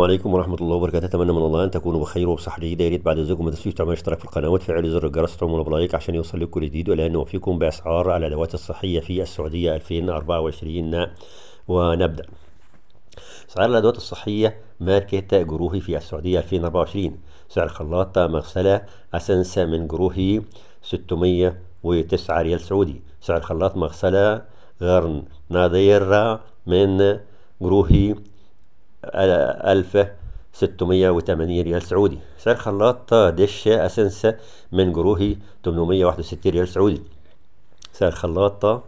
السلام عليكم ورحمه الله وبركاته اتمنى من الله ان تكونوا بخير وبصحه جيده يا ريت بعد اذنكم ما تنسوش تعملوا اشتراك في القناه وتفعلوا زر الجرس وتعملوا بلايك عشان يوصل لكم كل جديد والان نوفيكم باسعار الادوات الصحيه في السعوديه 2024 ونبدا سعر الادوات الصحيه ماركه جروهي في السعوديه 2024 سعر خلاط مغسله اسنسا من جروهي 609 ريال سعودي سعر خلاط مغسله غرن نادير من جروهي 1680 ريال سعودي سعر خلاط دش اسنسة من جروهي 861 ريال سعودي سعر خلاط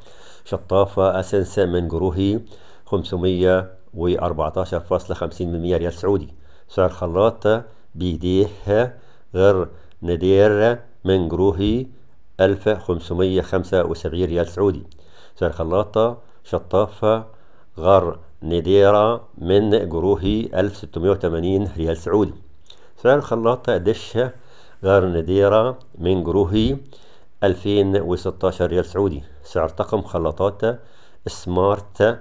شطافة اسنسة من جروهي 514.50 ريال سعودي سعر خلاط بيديه غير نادر من جروهي 1575 ريال سعودي سعر خلاط شطافة غر نديرة من جروهي 1680 ريال سعودي سعر الخلاطة دشة غير نديرة من جروهي 2016 ريال سعودي سعر طقم خلاطات سمارت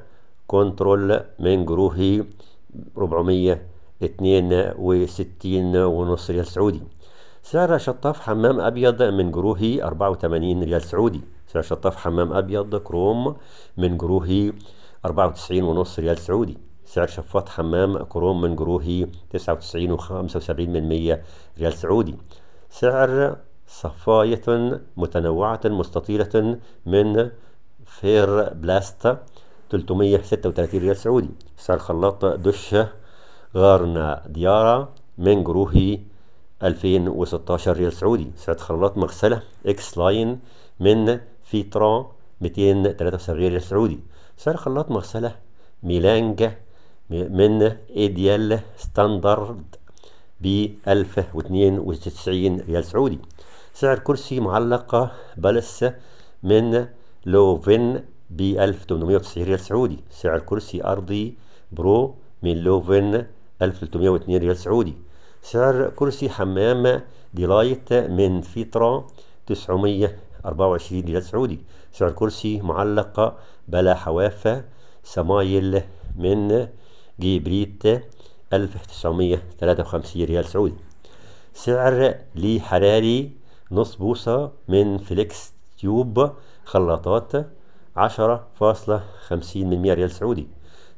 كنترول من جروهي 462 ونص ريال سعودي سعر شطاف حمام أبيض من جروهي 84 ريال سعودي سعر شطاف حمام أبيض كروم من جروهي 94 ونص ريال سعودي سعر شفاط حمام كروم من جروهي 99 و75 من 99.75% ريال سعودي سعر صفاية متنوعة مستطيلة من فير بلاستا 336 ريال سعودي سعر خلاط دش غارنا ديارا من جروهي 2016 ريال سعودي سعر خلاط مغسلة اكس لاين من فيترا 273 ريال سعودي سعر خلاط مغسلة ميلانجا من ايديال ستاندرد ب 1092 ريال سعودي سعر كرسي معلقة بلس من لوفن ب 1890 ريال سعودي سعر كرسي أرضي برو من لوفن 1302 ريال سعودي سعر كرسي حمام ديلايت من فيترا 900 24 ريال سعودي سعر كرسي معلقة بلا حوافة سمايل من جيبريت 1953 ريال سعودي سعر لي حراري نص بوصة من فليكس تيوب خلاطات 10.50 من 100 ريال سعودي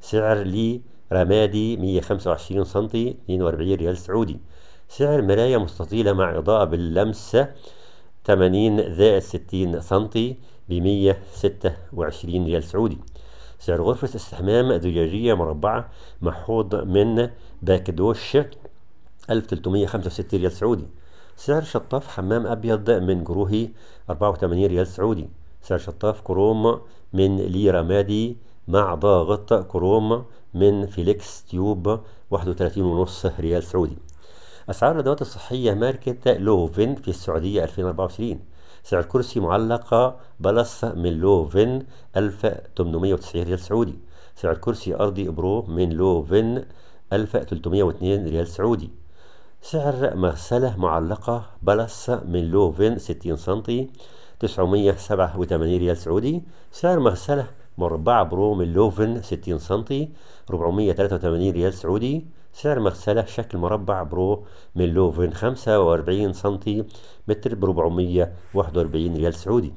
سعر لي رمادي 125 سنتي 42 ريال سعودي سعر مراية مستطيلة مع إضاءة باللمسة 80 زائد 60 سنتي ب 126 ريال سعودي سعر غرفة استحمام زجاجية مربعة محوض من باكدوش 1365 ريال سعودي سعر شطاف حمام أبيض من جروهي 84 ريال سعودي سعر شطاف كروم من ليرا مادي مع ضاغط كروم من فيليكس تيوب 31.5 ريال سعودي أسعار الأدوات الصحية ماركة لوفن في السعودية 2024 سعر كرسي معلقة بلس من لوفن 1890 ريال سعودي سعر كرسي أرضي برو من لوفن 1302 ريال سعودي سعر مغسلة معلقة بلس من لوفن 60 سنتي 987 ريال سعودي سعر مغسلة مربع برو من لوفن 60 سنتي 483 ريال سعودي سعر مغسلة شكل مربع برو من لوفين خمسة 45 سنتي متر ب 441 ريال سعودي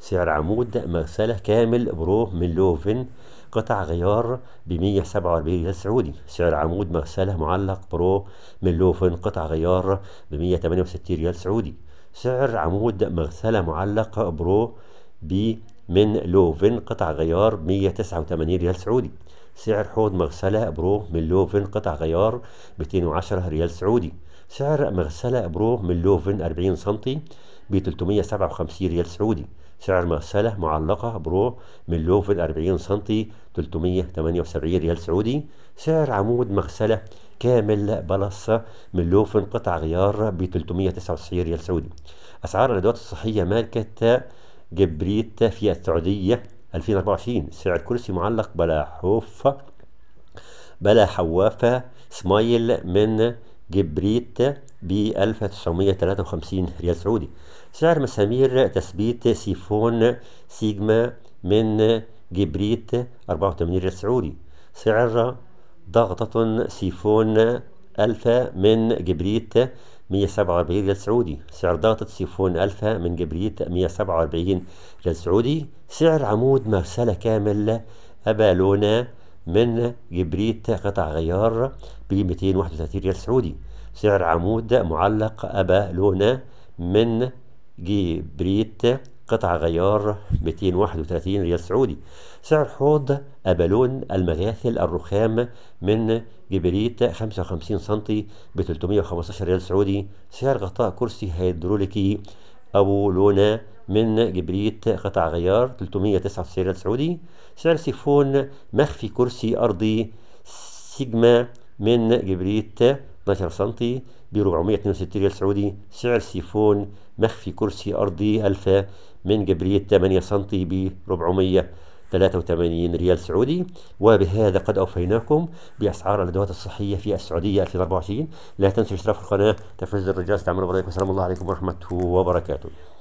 سعر عمود مغسلة كامل برو من لوفن قطع غيار ب 147 ريال سعودي سعر عمود مغسلة معلق برو من لوفن قطع غيار ب 168 ريال سعودي سعر عمود مغسلة معلق برو ب من لوفن قطع غيار 189 ريال سعودي سعر حوض مغسلة برو من لوفن قطع غيار 210 ريال سعودي سعر مغسلة برو من لوفن 40 سنتي ب 357 ريال سعودي سعر مغسلة معلقة برو من لوفن 40 سنتي 378 ريال سعودي سعر عمود مغسلة كامل بلص من لوفن قطع غيار ب 399 ريال سعودي أسعار الأدوات الصحية ماركة جبريت في السعودية 2024 سعر كرسي معلق بلا حوفة بلا حوافة سمايل من جبريت ب 1953 ريال سعودي سعر مسامير تثبيت سيفون سيجما من جبريت 84 ريال سعودي سعر ضغطة سيفون ألفا من جبريت 147 ريال سعودي سعر ضغطة سيفون ألفا من جبريت 147 ريال سعودي سعر عمود مغسلة كامل لونا من جبريت قطع غيار ب 231 ريال سعودي سعر عمود معلق لونا من جبريت قطع غيار 231 ريال سعودي سعر حوض أبالون المغاثل الرخام من جبريت 55 سم ب 315 ريال سعودي سعر غطاء كرسي هيدروليكي أبو لونا من جبريت قطع غيار 399 ريال سعودي سعر سيفون مخفي كرسي أرضي سيجما من جبريت 12 سم ب 462 ريال سعودي سعر سيفون مخفي كرسي أرضي ألفا من جبرية 8 سنتي ب 483 ريال سعودي وبهذا قد أوفيناكم بأسعار الأدوات الصحية في السعودية 2024 لا تنسوا اشتراك القناة تفعيل زر الجرس تعملوا بريك والسلام الله عليكم ورحمة وبركاته